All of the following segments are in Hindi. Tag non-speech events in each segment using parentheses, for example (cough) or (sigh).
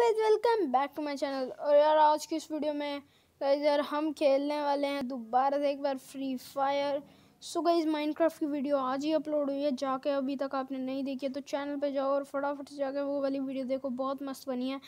guys welcome back to my channel और यार आज की इस वीडियो में गाइस यार हम खेलने वाले हैं दोबारा से एक बार Free Fire so guys Minecraft की वीडियो आज ही अपलोड हुई है जाके अभी तक आपने नहीं देखी है तो चैनल पे जाओ और फटाफट से जाके वो वाली वीडियो देखो बहुत मस्त बनी है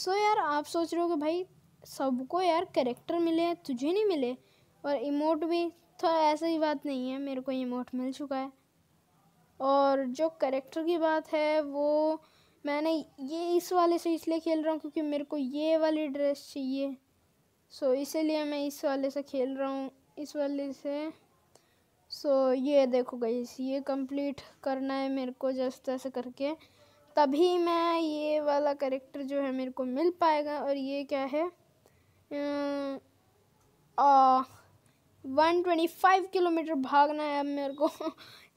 सो यार आप सोच रहे हो कि भाई सबको यार करेक्टर मिले तुझे नहीं मिले और इमोट भी तो ऐसी बात नहीं है मेरे को इमोट मिल चुका है और जो करेक्टर की बात है वो मैंने ये इस वाले से इसलिए खेल रहा हूँ क्योंकि मेरे को ये वाली ड्रेस चाहिए सो इसीलिए मैं इस वाले से खेल रहा हूँ इस वाले से सो ये देखो गाइस ये कंप्लीट करना है मेरे को जस्ट ऐसे करके तभी मैं ये वाला करेक्टर जो है मेरे को मिल पाएगा और ये क्या है वन ट्वेंटी फाइव किलोमीटर भागना है अब मेरे को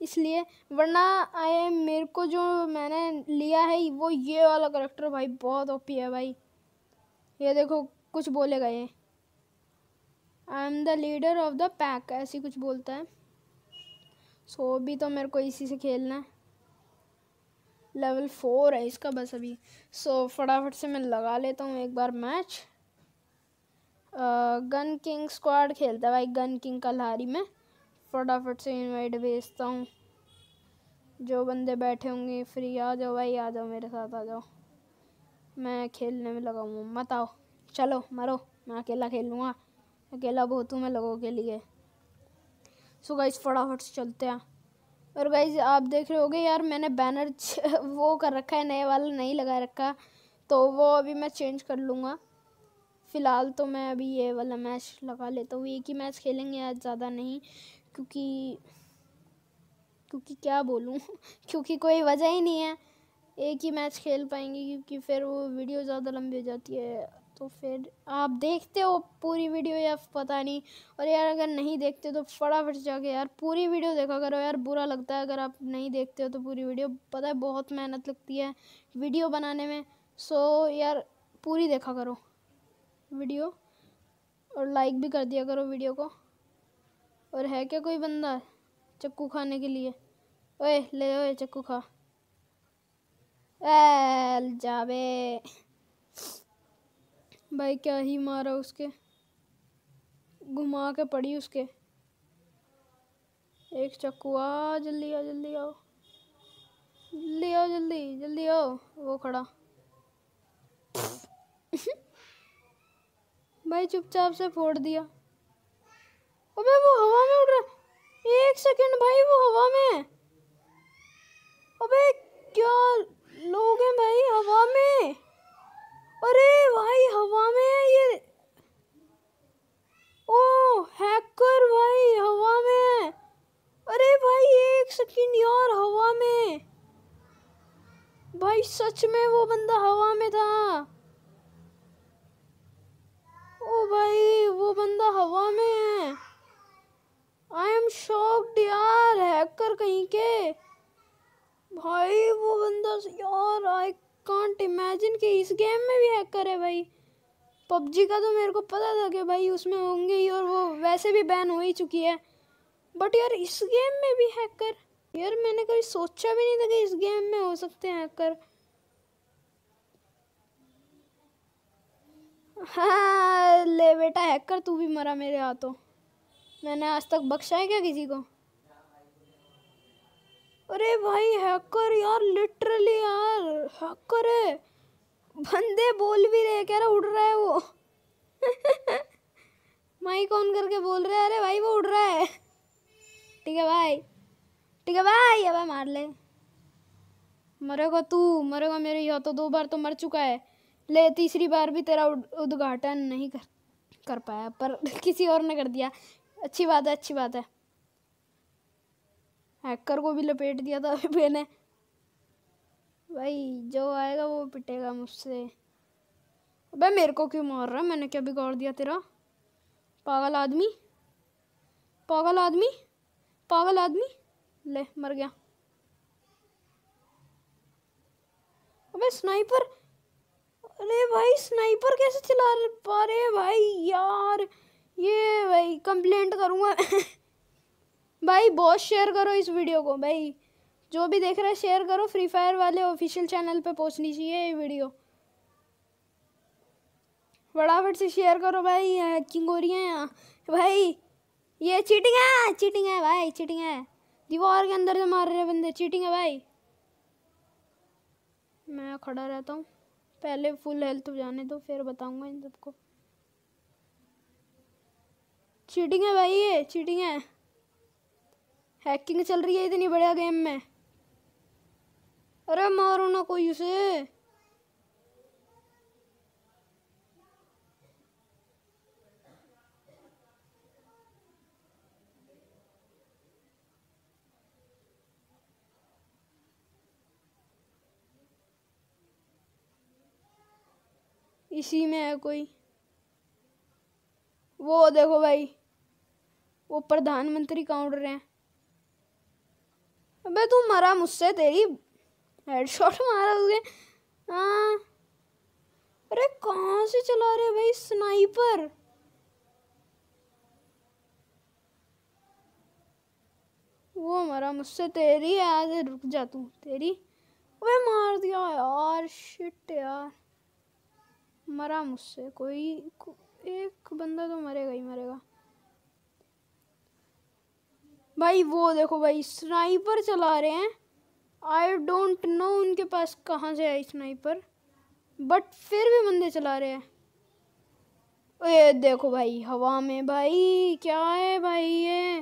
इसलिए वरना आई मेरे को जो मैंने लिया है वो ये वाला करेक्टर भाई बहुत ओपी है भाई ये देखो कुछ बोलेगा ये I am the leader of the pack ऐसी कुछ बोलता है सो so, भी तो मेरे को इसी से खेलना है लेवल फोर है इसका बस अभी सो so, फटाफट से मैं लगा लेता हूँ एक बार मैच गन किंग स्क्वाड खेलता है भाई गन किंग का लारी में फटाफट से इनवाइट भेजता हूँ जो बंदे बैठे होंगे फ्री आ जाओ भाई आ जाओ मेरे साथ आ जाओ मैं खेलने में लगा हूँ मत आओ चलो मरो मैं अकेला खेल लूँगा अकेला बहुत हूँ मैं लोगों के लिए सो गाइज फटाफट से चलते हैं और गाइज आप देख रहे होगे यार मैंने बैनर (laughs) वो कर रखा है नए वाला नहीं लगा रखा तो वो अभी मैं चेंज कर लूँगा फ़िलहाल तो मैं अभी ये वाला मैच लगा लेता हूँ एक ही मैच खेलेंगे आज ज़्यादा नहीं क्योंकि क्योंकि क्या बोलूँ (laughs) क्योंकि कोई वजह ही नहीं है एक ही मैच खेल पाएंगे क्योंकि फिर वो वीडियो ज़्यादा लंबी हो जाती है तो फिर आप देखते हो पूरी वीडियो या पता नहीं और यार अगर नहीं देखते तो फटाफट जाके यार पूरी वीडियो देखा करो यार बुरा लगता है अगर आप नहीं देखते हो तो पूरी वीडियो पता है बहुत मेहनत लगती है वीडियो बनाने में सो यार पूरी देखा करो वीडियो और लाइक भी कर दिया करो वीडियो को और है क्या कोई बंदा चक्कू खाने के लिए ओए ले ओए चक्कू खा एल जाबे भाई क्या ही मारा उसके घुमा के पड़ी उसके एक चक्कू आ जल्दी आओ जल्दी आओ जल्दी आओ जल्दी जल्दी आओ वो खड़ा भाई चुपचाप से फोड़ दिया अबे वो हवा में उड़ रहा एक सेकंड भाई वो हवा में है अबे क्या लोग हैं भाई हवा में अरे भाई हवा में है ये ओ हैकर भाई हवा में है अरे भाई एक सेकंड यार हवा में भाई सच में वो बंदा हवा में था ओ भाई वो बंदा हवा में है आई एम शॉक्ड यार हैकर कहीं के भाई वो बंदा यार आई कांट इमेजिन कि इस गेम में भी हैकर है भाई पबजी का तो मेरे को पता था कि भाई उसमें होंगे ही और वो वैसे भी बैन हो ही चुकी है बट यार इस गेम में भी हैकर यार मैंने कभी सोचा भी नहीं था कि इस गेम में हो सकते हैं हैकर हाँ ले बेटा हैकर तू भी मरा मेरे हाथों मैंने आज तक बख्शा है क्या किसी को अरे भाई हैकर यार लिटरली यार हैकर है बंदे बोल भी रहे कह रहा उड़ रहा है वो माइक (laughs) ऑन करके बोल रहे हैं अरे भाई वो उड़ रहा है ठीक है भाई ठीक है भाई अब मार ले मरेगा तू मरेगा मेरे यहाँ तो दो बार तो मर चुका है ले तीसरी बार भी तेरा उद्घाटन नहीं कर कर पाया पर (laughs) किसी और ने कर दिया अच्छी बात है अच्छी बात है हैकर को भी लपेट दिया था अभी (laughs) मैंने भाई जो आएगा वो पिटेगा मुझसे अबे मेरे को क्यों मार रहा है मैंने क्या बिगाड़ दिया तेरा पागल आदमी पागल आदमी पागल आदमी ले मर गया अबे स्नाइपर अरे भाई स्नाइपर कैसे चला पा रहे भाई यार ये भाई कंप्लेंट करूँगा (laughs) भाई बहुत शेयर करो इस वीडियो को भाई जो भी देख रहे हैं शेयर करो फ्री फायर वाले ऑफिशियल चैनल पे पहुंचनी चाहिए ये वीडियो फटाफट से शेयर करो भाई हैकिंग हो रही है यहाँ भाई ये चीटिंग है चीटिंग है भाई चीटिंग है दीवार के अंदर से मार रहे बंदे चीटिंग है भाई मैं खड़ा रहता हूँ पहले फुल हेल्थ जाने दो फिर बताऊँगा इन सबको चीटिंग है भाई ये चीटिंग है हैकिंग चल रही है इतनी बढ़िया गेम में अरे मारो ना कोई उसे इसी में है कोई वो देखो भाई वो प्रधानमंत्री काउंटर हैं अबे तू मरा मुझसे तेरी हेडशॉट मारा उसके हाँ अरे कहाँ से चला रहे भाई स्नाइपर वो मरा मुझसे तेरी आज रुक जा तू तेरी वे मार दिया यार शिट यार मरा मुझसे कोई एक बंदा तो मरेगा ही मरेगा भाई वो देखो भाई स्नाइपर चला रहे हैं आई डोंट नो उनके पास कहाँ से आई स्नाइपर बट फिर भी बंदे चला रहे हैं ये देखो भाई हवा में भाई क्या है भाई ये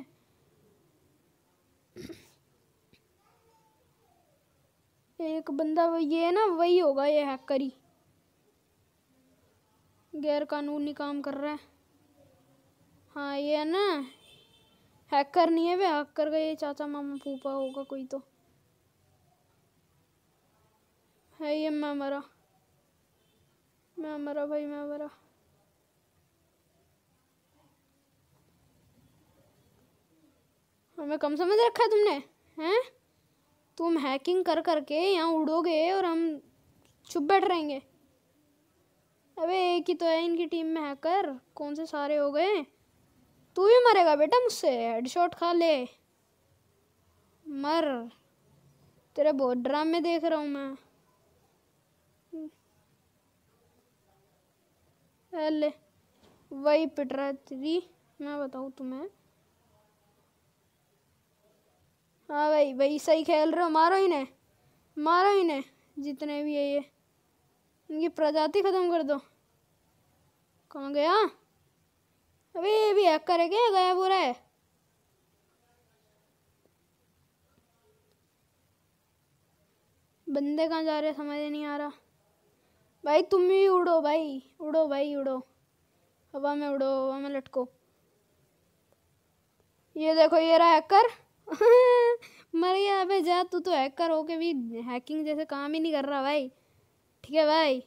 एक बंदा ये ना वही होगा ये हैकर ही गैर कानूनी काम कर रहा है हाँ ये ना हैकर नहीं है वे हैकर गए चाचा मामा फूफा होगा कोई तो है ये मैं मरा मैं मरा भाई मैं मरा हमें कम समझ रखा है तुमने हैं तुम हैकिंग कर करके यहाँ उड़ोगे और हम छुप बैठ रहेंगे अबे एक ही तो है इनकी टीम में हैकर कौन से सारे हो गए तू भी मरेगा बेटा मुझसे हेडशॉट खा ले मर तेरे बहुत ड्रामे देख रहा हूँ मैं ले वही पिट रहा है तेरी मैं बताऊँ तुम्हें हाँ भाई भाई सही खेल रहे हो मारो इन्हें मारो इन्हें जितने भी है ये इनकी प्रजाति ख़त्म कर दो कहाँ गया अबे ये भी हैक करेंगे गायब हो रहा है बंदे कहाँ जा रहे समझ नहीं आ रहा भाई तुम भी उड़ो भाई उड़ो भाई उड़ो हवा में उड़ो हवा में लटको ये देखो ये रहा हैकर (laughs) मर गया अबे जा तू तो हैकर होके भी हैकिंग जैसे काम ही नहीं कर रहा भाई ठीक है भाई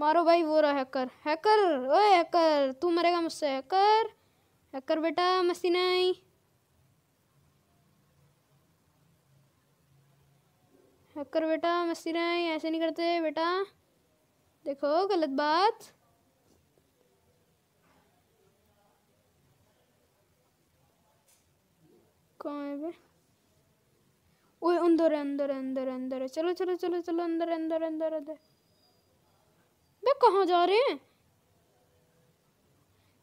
मारो भाई वो रहा हैकर हैकर ओए हैकर तू मरेगा मुझसे हैकर हैकर बेटा मस्ती नहीं हैकर बेटा मस्ती नहीं ऐसे नहीं करते बेटा देखो गलत बात कौन है ओए अंदर है अंदर है अंदर है अंदर है चलो चलो चलो चलो अंदर अंदर अंदर अंदर बे कहा जा रहे हैं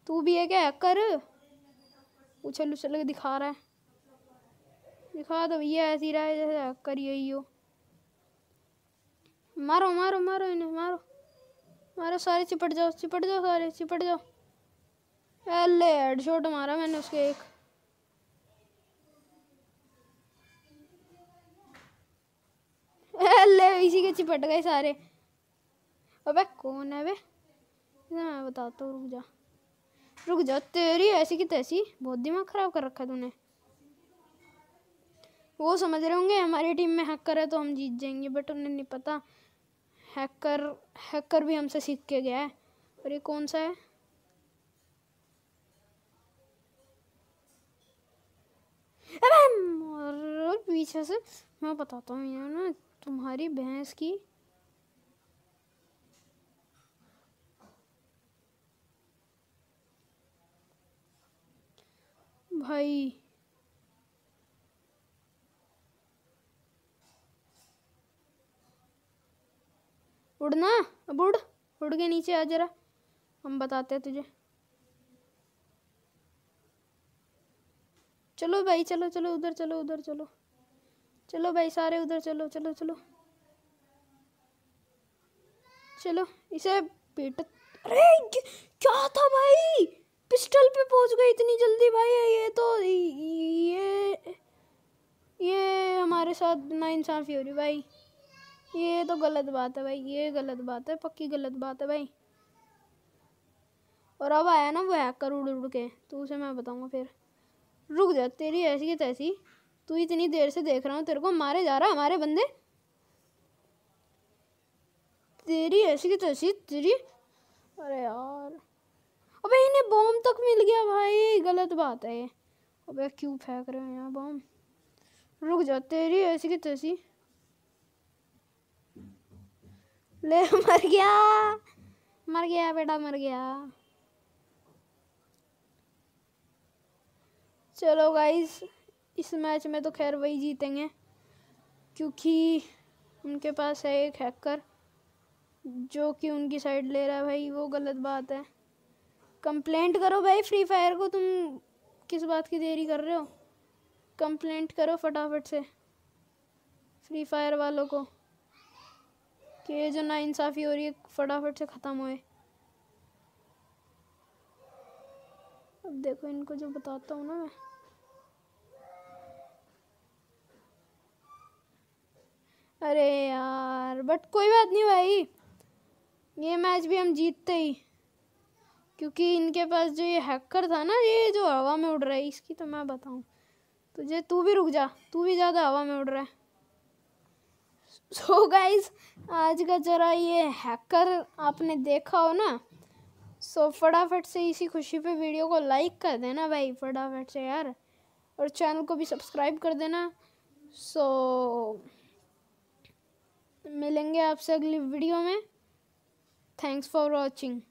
तू भी है क्या कर उछल उछल के दिखा रहा है दिखा तो भैया ऐसी रहा है जैसे हैकर यही हो मारो मारो मारो इन्हें मारो मारो सारे चिपट जाओ चिपट जाओ सारे चिपट जाओ अले शॉट मारा मैंने उसके एक अल्ले इसी के चिपट गए सारे अबे कौन है बे मैं बताता हूँ रुक जा रुक जा तेरी ऐसी की तैसी बहुत दिमाग ख़राब कर रखा तूने वो समझ रहे होंगे हमारी टीम में हैकर है तो हम जीत जाएंगे बट उन्हें नहीं पता हैकर हैकर भी हमसे सीख के गया है और ये कौन सा है और पीछे से मैं बताता हूँ यार ना तुम्हारी भैंस की भाई उड़ना अब उड़ उड़ के नीचे आ जरा हम बताते हैं तुझे चलो भाई चलो चलो उधर चलो उधर चलो चलो भाई सारे उधर चलो चलो चलो चलो इसे पेट अरे क्या था भाई पिस्टल पे पहुंच गए इतनी जल्दी भाई ये तो ये ये हमारे साथ ना इंसाफी हो रही भाई ये तो गलत बात है भाई ये गलत बात है पक्की गलत बात है भाई और अब आया ना वो हैकर उड़ उड़ के तो उसे मैं बताऊंगा फिर रुक जा तेरी ऐसी है तैसी तू इतनी देर से देख रहा हूँ तेरे को मारे जा रहा हमारे बंदे तेरी ऐसी की तैसी तेरी अरे यार अबे इन्हें बॉम्ब तक मिल गया भाई गलत बात है अबे क्यों फेंक रहे हो यहाँ बॉम्ब रुक जा तेरी ऐसी की तैसी ले मर गया मर गया बेटा मर गया चलो गाइस इस मैच में तो खैर वही जीतेंगे क्योंकि उनके पास है एक हैकर जो कि उनकी साइड ले रहा है भाई वो गलत बात है कंप्लेंट करो भाई फ्री फायर को तुम किस बात की देरी कर रहे हो कंप्लेंट करो फटाफट से फ्री फायर वालों को कि ये जो ना इंसाफ़ी हो रही है फटाफट से ख़त्म होए अब देखो इनको जो बताता हूँ ना मैं अरे यार बट कोई बात नहीं भाई ये मैच भी हम जीतते ही क्योंकि इनके पास जो ये हैकर था ना ये जो हवा में उड़ रहा है इसकी तो मैं बताऊँ तुझे तो तू भी रुक जा तू भी ज़्यादा हवा में उड़ रहा है सो so गाइज आज का जरा ये हैकर आपने देखा हो ना सो so, फटाफट से इसी खुशी पे वीडियो को लाइक कर देना भाई फटाफट से यार और चैनल को भी सब्सक्राइब कर देना सो so, मिलेंगे आपसे अगली वीडियो में थैंक्स फॉर वॉचिंग